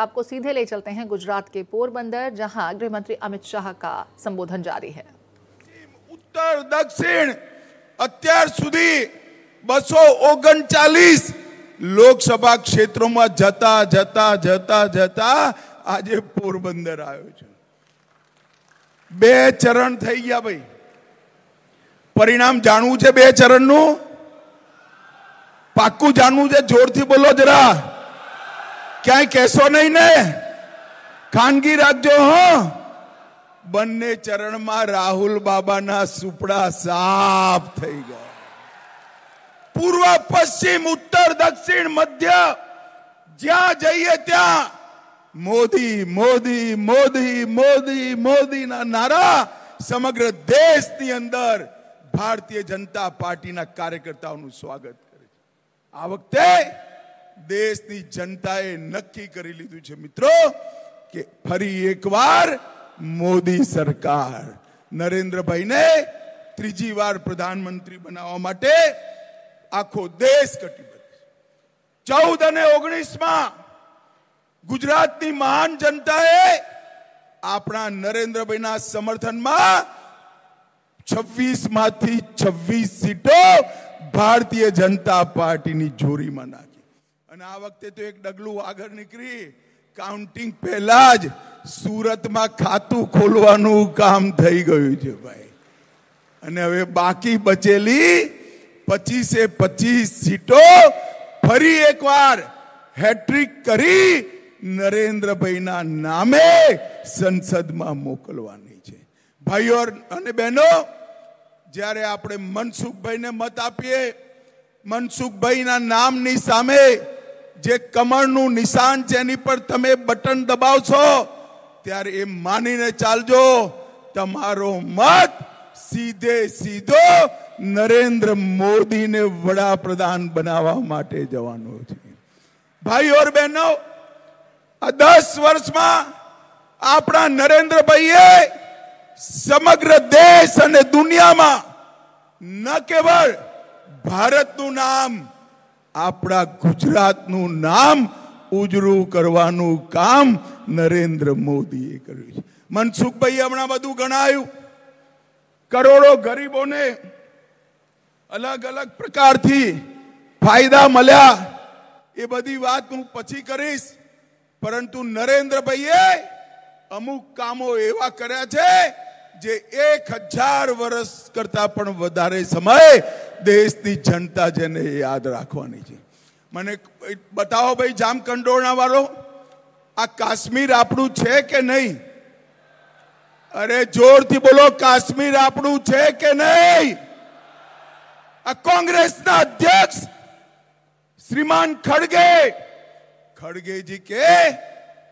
आपको सीधे ले चलते हैं गुजरात के पोरबंदर जहां गृह मंत्री अमित शाह का संबोधन जारी है उत्तर दक्षिण अत्यार सुधी बसो ओगन चालीस लोकसभा क्षेत्रों में जता जता जता जता आज पोरबंदर आयो बे चरण थी गया भाई परिणाम जाणवे बे चरण नाकू जाणवे जोर थी बोलो जरा કે કેસો નહી ને ખાનગી રાજ્યો હો બનને ચરણમાં રાહુલબાબાના સુપડા સાફ થઈ ગયા પૂર્વ પશ્ચિમ ઉત્તર દક્ષિણ મધ્ય જ્યા જયતે મોધી મોધી મોધી મોધી મોધી ના નારા સમગ્ર દેશની અંદર ભારતીય જનતા પાર્ટીના કાર્યકર્તાનું સ્વાગત કરે આ વખતે દેશની જનતાએ નક્કી કરી લીધું છે મિત્રો કે ફરી એકવાર મોદી સરકાર નરેન્દ્રભાઈને ત્રીજી વાર પ્રધાનમંત્રી બનાવવા માટે આખો દેશ કટિબદ્ધ ચૌદ અને ઓગણીસ ઓગણીસમાં ગુજરાતની મહાન જનતાએ આપણા નરેન્દ્રભાઈ ના સમર્થનમાં છવ્વીસ માંથી છવ્વીસ સીટો ભારતીય જનતા પાર્ટીની જોરીમાં નાખી અને આ વખતે તો એક ડગલું આગળ નીકળી કાઉન્ટિંગ પહેલા જ સુરતમાં ખાતું ખોલવાનું કામ થઈ ગયું છે ભાઈ અને હવે બાકી બચેલી પચીસે પચીસ સીટો ફરી એકવાર હેટ્રિક કરી નરેન્દ્રભાઈના નામે સંસદમાં મોકલવાની છે ભાઈઓ અને બહેનો જ્યારે આપણે મનસુખભાઈને મત આપીએ મનસુખભાઈના નામની સામે જે કમળનું નિશાન છે એની પર તમે બટન દબાવશો ત્યારે એ માનીને ચાલજો તમારો મત સીધે સીધો નરેન્દ્ર મોદીને વડાપ્રધાન બનાવવા માટે જવાનો છે ભાઈ ઓર બહેનો આ દસ વર્ષમાં આપણા નરેન્દ્રભાઈએ સમગ્ર દેશ અને દુનિયામાં ન કેવળ ભારતનું નામ આપણા ગુજરાતનું નામ ઉજળું કરવાનું કામ નરેન્દ્ર મોદીએ કર્યું છે મનસુખભાઈ હમણાં બધું ગણાયું કરોડો ગરીબોને અલગ અલગ પ્રકારથી ફાયદા મળ્યા એ બધી વાત હું પછી કરીશ પરંતુ નરેન્દ્રભાઈએ અમુક કામો એવા કર્યા છે જે એક હજાર વર્ષ કરતા પણ વધારે સમય દેશની જનતા જેને યાદ રાખવાની છે મને બતાવો ભાઈ જામ વાળો આ કાશ્મીર આપણું છે કે નહીં અરે જોરથી બોલો કાશ્મીર આપણું છે કે નહીં આ કોંગ્રેસના અધ્યક્ષ શ્રીમાન ખડગે ખડગેજી કે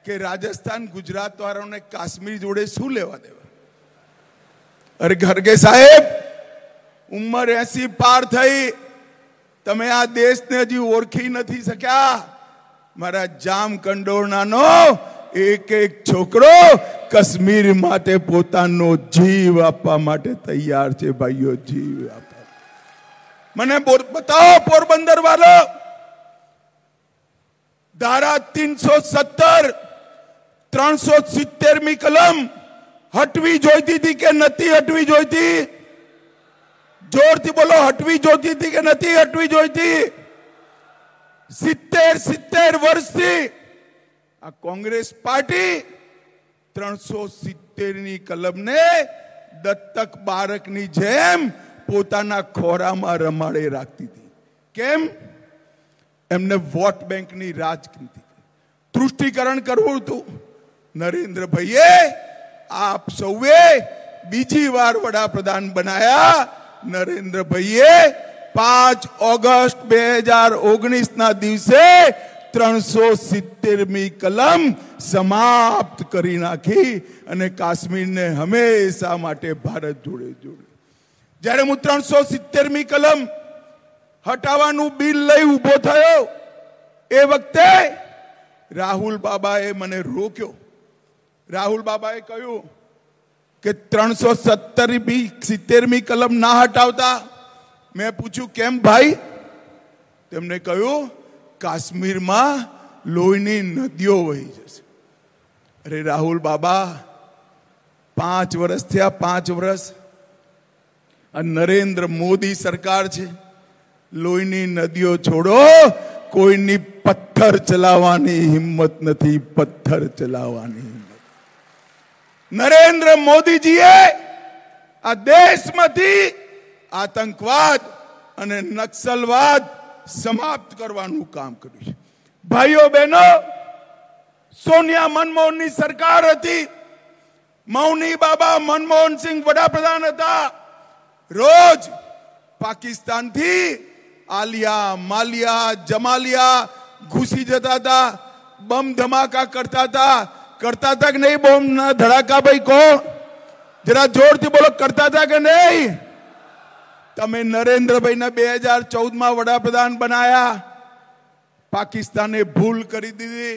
કે રાજસ્થાન ગુજરાત વાળાને કાશ્મીર જોડે શું લેવા દેવા અરે ખડગે સાહેબ ઉંમર એસી પાર થઈ તમે આ દેશને હજી ઓળખી નથી શક્યા મારા જામ કંડોરનાનો એક એક છોકરો કશ્મીર માટે પોતાનો જીવ આપવા માટે તૈયાર છે ભાઈઓ જીવ આપવા મને બતાવો પોરબંદર વાળો ધારા તીનસો સત્તર ત્રણસો સિત્તેરમી કલમ હટવી જોઈતી હતી કે નથી હટવી જોઈતી जोर्ती बोलो हटवी जोती थी કે નતી હટવી જોતી 70 70 વર્ષ થી આ કોંગ્રેસ પાર્ટી 370 ની કલમ ને દત્તક બારક ની જેમ પોતાનો ખોરા માં રમાડે રાખતી થી કેમ એમને વોટ બેંક ની રાજનીતિ તૃષ્ટિકરણ કરું તો નરેન્દ્ર ભઈએ આપ સૌએ બીજી વાર વડા પ્રધાન બનાયા નરેન્દ્રભાઈએ પાંચ ઓગસ્ટ બે હજાર ઓગણીસના દિવસે ત્રણસો સિત્તેરમી કલમ સમાપ્ત કરી નાખી અને કાશ્મીરને હંમેશા માટે ભારત જોડે જોડે જ્યારે હું ત્રણસો સિત્તેરમી કલમ હટાવાનું બિલ લઈ ઊભો થયો એ વખતે રાહુલ બાબાએ મને રોક્યો રાહુલ બાબાએ કહ્યું કે ત્રણસો સત્તર સત્તરમી સિત્તેરમી કલમ ના હટાવતા મેં પૂછ્યું કેમ ભાઈ તેમણે કહ્યું કાશ્મીરમાં લોહીની નદીઓ વહી જશે અરે રાહુલ બાબા પાંચ વર્ષ થયા પાંચ વર્ષ આ નરેન્દ્ર મોદી સરકાર છે લોહીની નદીઓ છોડો કોઈની પથ્થર ચલાવવાની હિંમત નથી પથ્થર ચલાવવાની નરેન્દ્ર મોદીજીએ આ દેશમાંથી આતંકવાદ અને નક્સલવાદ સમાપ્ત કરવાનું કામ કર્યું છે ભાઈઓ બહેનો સોનિયા મનમોહનની સરકાર હતી મૌની બાબા મનમોહનસિંહ વડાપ્રધાન હતા રોજ પાકિસ્તાનથી આલિયા માલિયા જમાલિયા ઘૂસી જતા હતા બમ ધમાકા કરતા હતા કરતા था कि नहीं बॉम्ब ना धड़ाका भाई को જરા જોરથી બોલો કરતા હતા કે નહીં તમે નરેન્દ્રભાઈને બે હજાર ચૌદમાં વડાપ્રધાન બનાયા પાકિસ્તાને ભૂલ કરી દીધી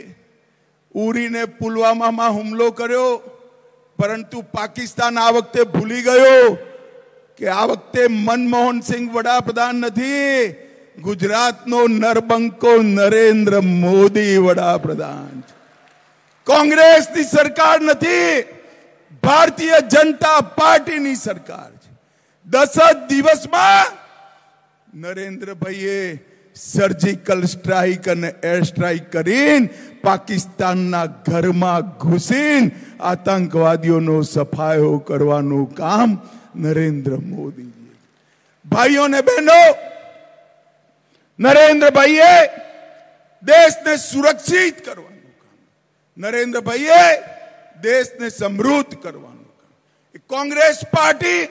ઉરીને પુલવામામાં હુમલો કર્યો પરંતુ પાકિસ્તાન આ વખતે ભૂલી ગયો કે આ વખતે મનમોહનસિંહ વડાપ્રધાન નથી ગુજરાતનો નરબંકો નરેન્દ્ર મોદી વડાપ્રધાન છે કોંગ્રેસની સરકાર નથી ભારતીય જનતા પાર્ટીની સરકાર છે દસ જ દિવસમાં નરેન્દ્રભાઈએ સર્જિકલ સ્ટ્રાઇક અને એર સ્ટ્રાઇક કરીને પાકિસ્તાનના ઘરમાં ઘૂસીને આતંકવાદીઓનો સફાયો કરવાનું કામ નરેન્દ્ર મોદીજી ભાઈઓ ને બહેનો નરેન્દ્રભાઈએ દેશને સુરક્ષિત કરવા નરેન્દ્રભાઈએ દેશને સમૃદ્ધ કરવાનું કોંગ્રેસ પાર્ટી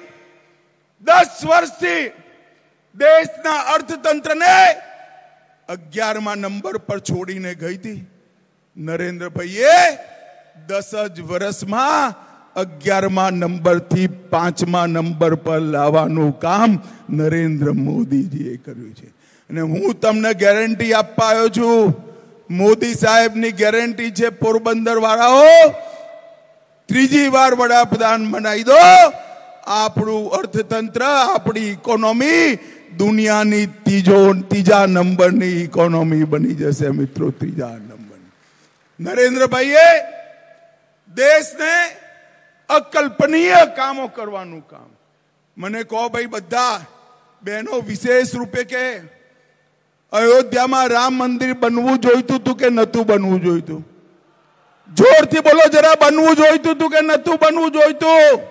દસ વર્ષથી દેશના અર્થતંત્રને અગિયારમાં નંબર પર છોડીને ગઈ હતી નરેન્દ્રભાઈએ દસ જ વર્ષમાં અગિયારમાં નંબરથી પાંચમા નંબર પર લાવવાનું કામ નરેન્દ્ર મોદીજીએ કર્યું છે અને હું તમને ગેરંટી આપવા આવ્યો છું मोदी साहेब गेरंटी है पोरबंदर वालाओ तीजी बार वाप्रधान बनाई दो आप अर्थतंत्र अपनी इकोनॉमी दुनिया की तीजो तीजा नंबर इकोनॉमी बनी जैसे मित्रों तीजा नंबर नरेन्द्र भाई देश ने अकल्पनीय कामों करने काम मैंने कहो भाई बदा बहनों विशेष रूपे के અયોધ્યામાં રામ મંદિર બનવું જોઈતું હતું કે નહોતું બનવું જોઈતું જોરથી બોલો જરા બનવું જોઈતું હતું કે નહોતું બનવું જોઈતું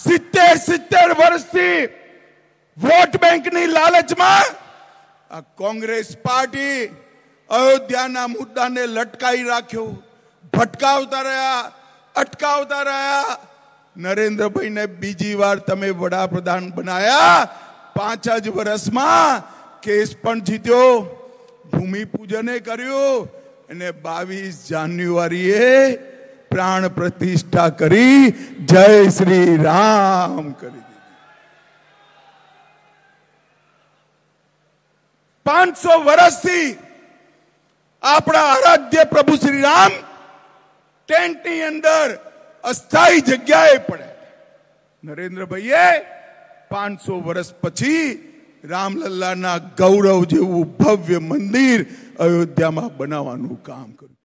સિત્તેર સિત્તેર વર્ષથી વોટ બેંકની લાલચમાં આ કોંગ્રેસ પાર્ટી અયોધ્યાના મુદ્દાને લટકાઈ રાખ્યો ભટકાવતા રહ્યા અટકાવતા રહ્યા નરેન્દ્રભાઈને બીજી વાર તમે વડાપ્રધાન બનાયા પાંચ જ વર્ષમાં કેસ પણ જીત્યો ભૂમિપૂજને કર્યું અને બાવીસ જાન્યુઆરીએ પ્રાણ પ્રતિષ્ઠા કરી જય શ્રી રામ કરી દીધી પાંચસો વર્ષથી આપણા આરાધ્ય પ્રભુ શ્રી રામ ટેન્ટની અંદર અસ્થાયી જગ્યાએ પડે નરેન્દ્રભાઈએ પાંચસો વર્ષ પછી રામલલ્લાના ગૌરવ જેવું ભવ્ય મંદિર અયોધ્યામાં બનાવવાનું કામ કર્યું